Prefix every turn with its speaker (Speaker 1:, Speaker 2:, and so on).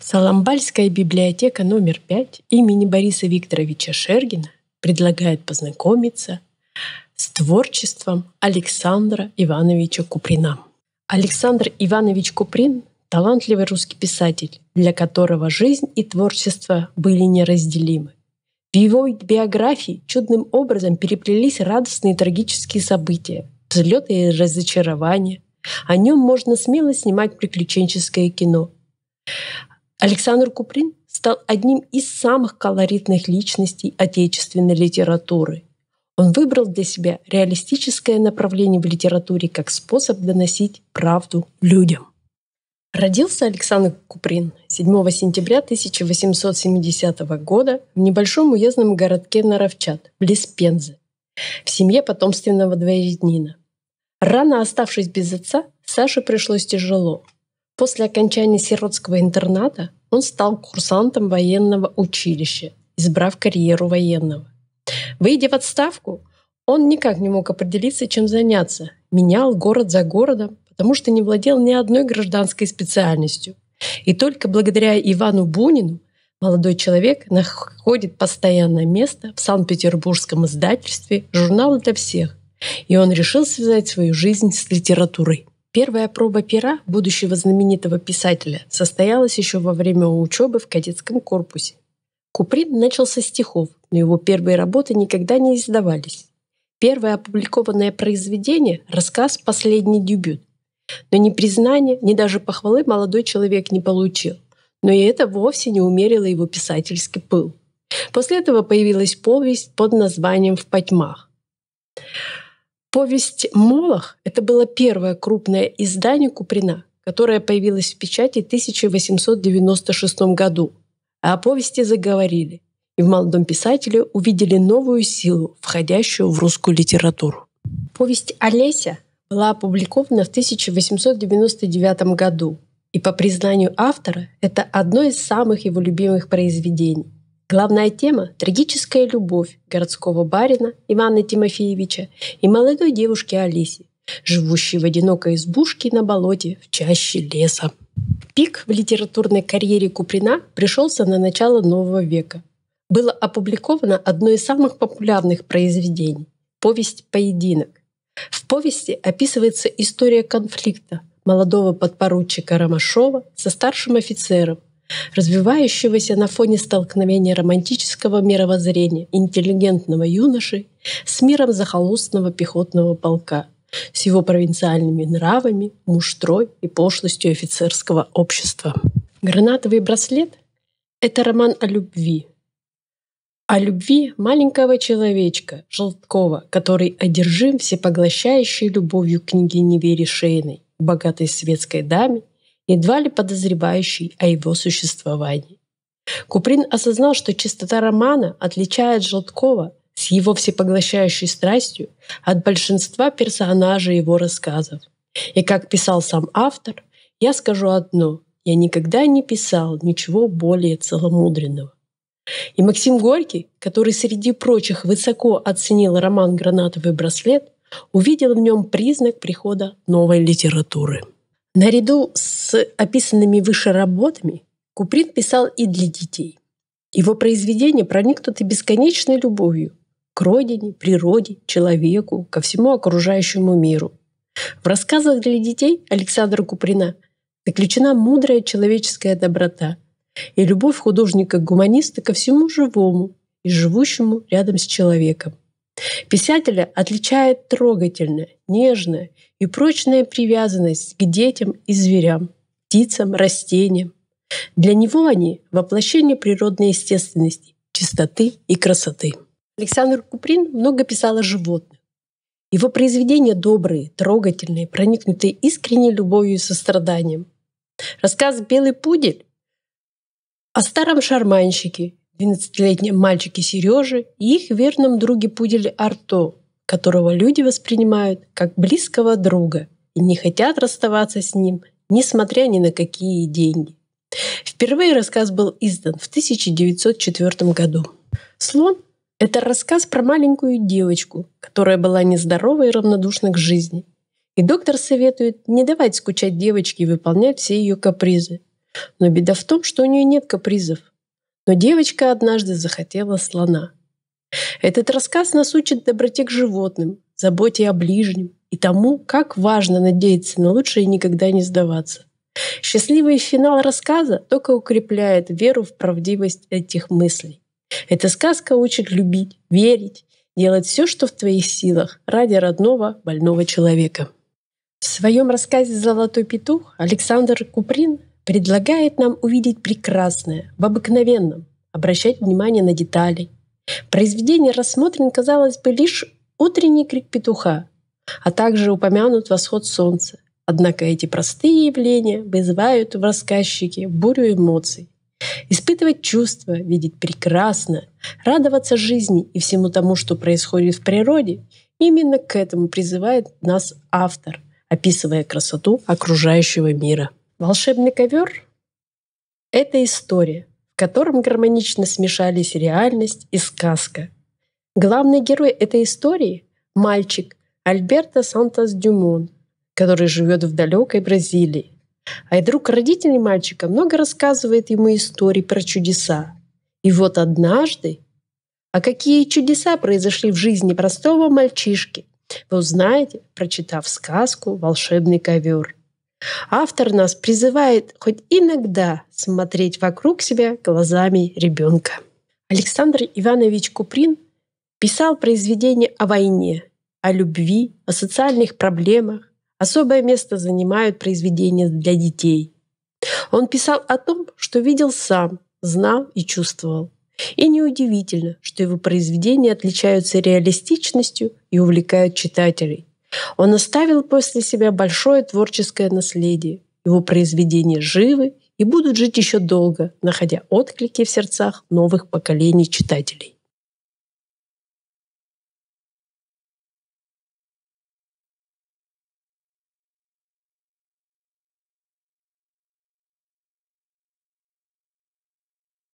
Speaker 1: Саламбальская библиотека номер 5 имени Бориса Викторовича Шергина предлагает познакомиться с творчеством Александра Ивановича Куприна. Александр Иванович Куприн – талантливый русский писатель, для которого жизнь и творчество были неразделимы. В его биографии чудным образом переплелись радостные и трагические события, взлеты и разочарования. О нем можно смело снимать приключенческое кино – Александр Куприн стал одним из самых колоритных личностей отечественной литературы. Он выбрал для себя реалистическое направление в литературе как способ доносить правду людям. Родился Александр Куприн 7 сентября 1870 года в небольшом уездном городке Наровчат, близ Пензы, в семье потомственного дворянина. Рано оставшись без отца, Саше пришлось тяжело – После окончания сиротского интерната он стал курсантом военного училища, избрав карьеру военного. Выйдя в отставку, он никак не мог определиться, чем заняться. Менял город за городом, потому что не владел ни одной гражданской специальностью. И только благодаря Ивану Бунину молодой человек находит постоянное место в Санкт-Петербургском издательстве журнала для всех», и он решил связать свою жизнь с литературой. Первая проба пера будущего знаменитого писателя состоялась еще во время учебы в кадетском корпусе. Куприн начал со стихов, но его первые работы никогда не издавались. Первое опубликованное произведение – рассказ «Последний дебют». Но ни признания, ни даже похвалы молодой человек не получил. Но и это вовсе не умерило его писательский пыл. После этого появилась повесть под названием «В потьмах». Повесть «Молох» — это было первое крупное издание Куприна, которое появилось в печати в 1896 году. А о повести заговорили, и в молодом писателе увидели новую силу, входящую в русскую литературу. Повесть «Олеся» была опубликована в 1899 году, и по признанию автора это одно из самых его любимых произведений. Главная тема – трагическая любовь городского барина Ивана Тимофеевича и молодой девушки Алиси, живущей в одинокой избушке на болоте в чаще леса. Пик в литературной карьере Куприна пришелся на начало нового века. Было опубликовано одно из самых популярных произведений – повесть «Поединок». В повести описывается история конфликта молодого подпоручика Ромашова со старшим офицером, развивающегося на фоне столкновения романтического мировоззрения интеллигентного юноши с миром захолустного пехотного полка, с его провинциальными нравами, муштрой и пошлостью офицерского общества. «Гранатовый браслет» — это роман о любви, о любви маленького человечка, Желткова, который одержим всепоглощающей любовью княгини Вере Шейной, богатой светской даме едва ли подозревающий о его существовании. Куприн осознал, что чистота романа отличает Желткова с его всепоглощающей страстью от большинства персонажей его рассказов. И как писал сам автор, я скажу одно – я никогда не писал ничего более целомудренного. И Максим Горький, который среди прочих высоко оценил роман «Гранатовый браслет», увидел в нем признак прихода новой литературы. Наряду с описанными выше работами Куприн писал и для детей. Его произведения проникнуты бесконечной любовью к родине, природе, человеку, ко всему окружающему миру. В рассказах для детей Александра Куприна заключена мудрая человеческая доброта и любовь художника-гуманиста ко всему живому и живущему рядом с человеком – Писателя отличает трогательная, нежная и прочная привязанность к детям и зверям, птицам, растениям. Для него они — воплощение природной естественности, чистоты и красоты. Александр Куприн много писал о животных. Его произведения добрые, трогательные, проникнутые искренней любовью и состраданием. Рассказ «Белый пудель» о старом шарманщике 12-летнем мальчике Сереже и их верном друге пуделе Арто, которого люди воспринимают как близкого друга и не хотят расставаться с ним, несмотря ни на какие деньги. Впервые рассказ был издан в 1904 году. «Слон» — это рассказ про маленькую девочку, которая была нездорова и равнодушна к жизни. И доктор советует не давать скучать девочке и выполнять все ее капризы. Но беда в том, что у нее нет капризов. Но девочка однажды захотела слона. Этот рассказ нас учит доброте к животным, заботе о ближнем и тому, как важно надеяться на лучшее и никогда не сдаваться. Счастливый финал рассказа только укрепляет веру в правдивость этих мыслей. Эта сказка учит любить, верить, делать все, что в твоих силах ради родного больного человека. В своем рассказе «Золотой петух» Александр Куприн предлагает нам увидеть прекрасное в обыкновенном, обращать внимание на детали. Произведение рассмотрен, казалось бы, лишь утренний крик петуха, а также упомянут восход солнца. Однако эти простые явления вызывают в рассказчике бурю эмоций. Испытывать чувства, видеть прекрасно, радоваться жизни и всему тому, что происходит в природе, именно к этому призывает нас автор, описывая красоту окружающего мира. Волшебный ковер — это история, в котором гармонично смешались реальность и сказка. Главный герой этой истории — мальчик Альберто Сантос Дюмон, который живет в далекой Бразилии. А и друг родителей мальчика много рассказывает ему истории про чудеса. И вот однажды, а какие чудеса произошли в жизни простого мальчишки, вы узнаете, прочитав сказку «Волшебный ковер». Автор нас призывает хоть иногда смотреть вокруг себя глазами ребенка. Александр Иванович Куприн писал произведения о войне, о любви, о социальных проблемах. Особое место занимают произведения для детей. Он писал о том, что видел сам, знал и чувствовал. И неудивительно, что его произведения отличаются реалистичностью и увлекают читателей. Он оставил после себя большое творческое наследие. Его произведения живы и будут жить еще долго, находя отклики в сердцах новых поколений читателей.